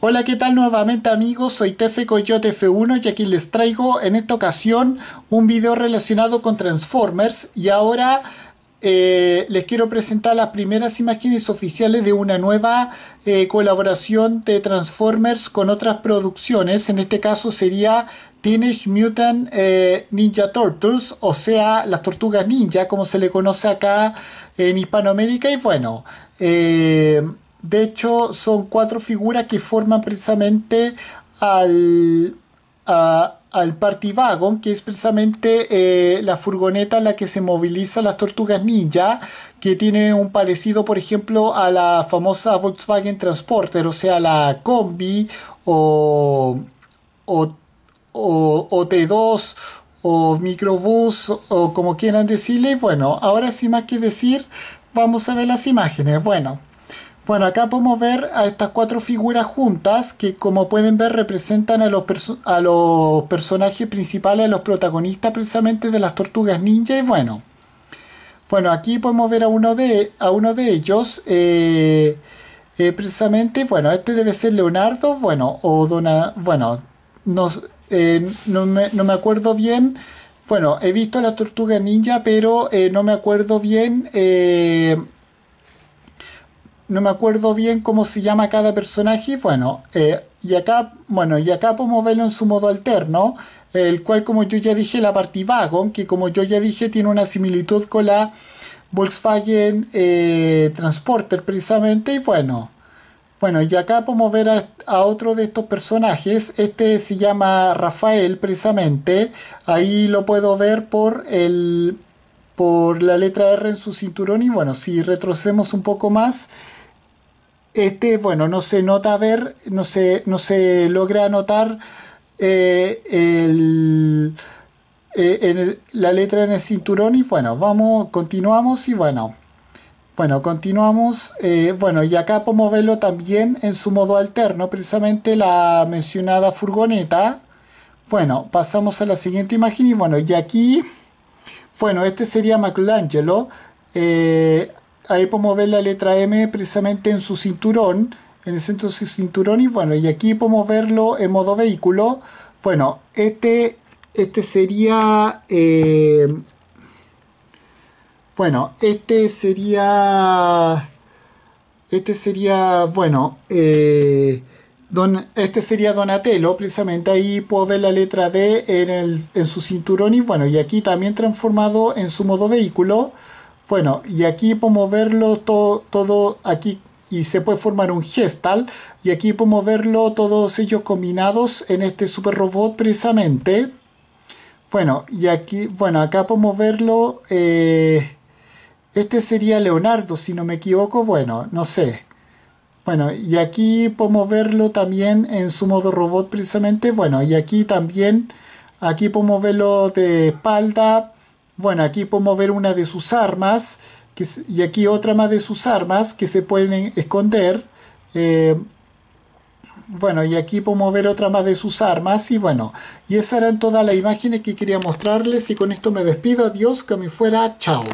Hola, ¿qué tal nuevamente amigos? Soy Tefe Coyote F1 y aquí les traigo en esta ocasión un video relacionado con Transformers y ahora eh, les quiero presentar las primeras imágenes oficiales de una nueva eh, colaboración de Transformers con otras producciones. En este caso sería Teenage Mutant eh, Ninja Turtles, o sea, las tortugas ninja, como se le conoce acá en Hispanoamérica. Y bueno, de hecho, son cuatro figuras que forman precisamente al, al Party Wagon, que es precisamente eh, la furgoneta en la que se movilizan las tortugas ninja, que tiene un parecido, por ejemplo, a la famosa Volkswagen Transporter, o sea, la combi o, o, o, o T2 o microbús o como quieran decirle. Bueno, ahora sin más que decir, vamos a ver las imágenes. Bueno. Bueno, acá podemos ver a estas cuatro figuras juntas que como pueden ver representan a los, a los personajes principales, a los protagonistas precisamente de las tortugas ninja y bueno. Bueno, aquí podemos ver a uno de, a uno de ellos, eh, eh, precisamente, bueno, este debe ser Leonardo, bueno, o Dona, bueno, eh, no, me, no me acuerdo bien. Bueno, he visto a las Tortugas ninja, pero no me acuerdo bien no me acuerdo bien cómo se llama cada personaje. Bueno, eh, y acá, bueno, y acá podemos verlo en su modo alterno, el cual, como yo ya dije, la parte que como yo ya dije, tiene una similitud con la Volkswagen eh, Transporter, precisamente. Y bueno, bueno, y acá podemos ver a, otro de estos personajes. Este se llama Rafael, precisamente. Ahí lo puedo ver por el por la letra R en su cinturón y bueno, si retrocedemos un poco más, este, bueno, no se nota ver, no se, no se logra notar eh, eh, el, la letra en el cinturón y bueno, vamos, continuamos y bueno. Bueno, continuamos. Eh, bueno, y acá podemos verlo también en su modo alterno, precisamente la mencionada furgoneta. Bueno, pasamos a la siguiente imagen y bueno, y aquí bueno, este sería Michelangelo. Eh, ahí podemos ver la letra M precisamente en su cinturón, en el centro de su cinturón. Y bueno, y aquí podemos verlo en modo vehículo. Bueno, este, este sería... Eh, bueno, este sería... Este sería, bueno, eh, Don, este sería Donatello, precisamente ahí puedo ver la letra D en, su cinturón y bueno, y aquí también transformado en su modo vehículo. Bueno, y aquí podemos verlo todo, todo aquí y se puede formar un gestal y aquí podemos verlo todos ellos combinados en este super robot precisamente. Bueno, y aquí, bueno, acá podemos verlo. Eh, este sería Leonardo, si no me equivoco, bueno, no sé. Bueno, y aquí podemos verlo también en su modo robot precisamente. Bueno, y aquí también, aquí podemos verlo de espalda. Bueno, aquí podemos ver una de sus armas. y aquí otra más de sus armas que se pueden esconder. Eh, bueno, y aquí podemos ver otra más de sus armas. Y bueno, y esas eran todas las imágenes que quería mostrarles. Y con esto me despido. Adiós, que me fuera. Chao.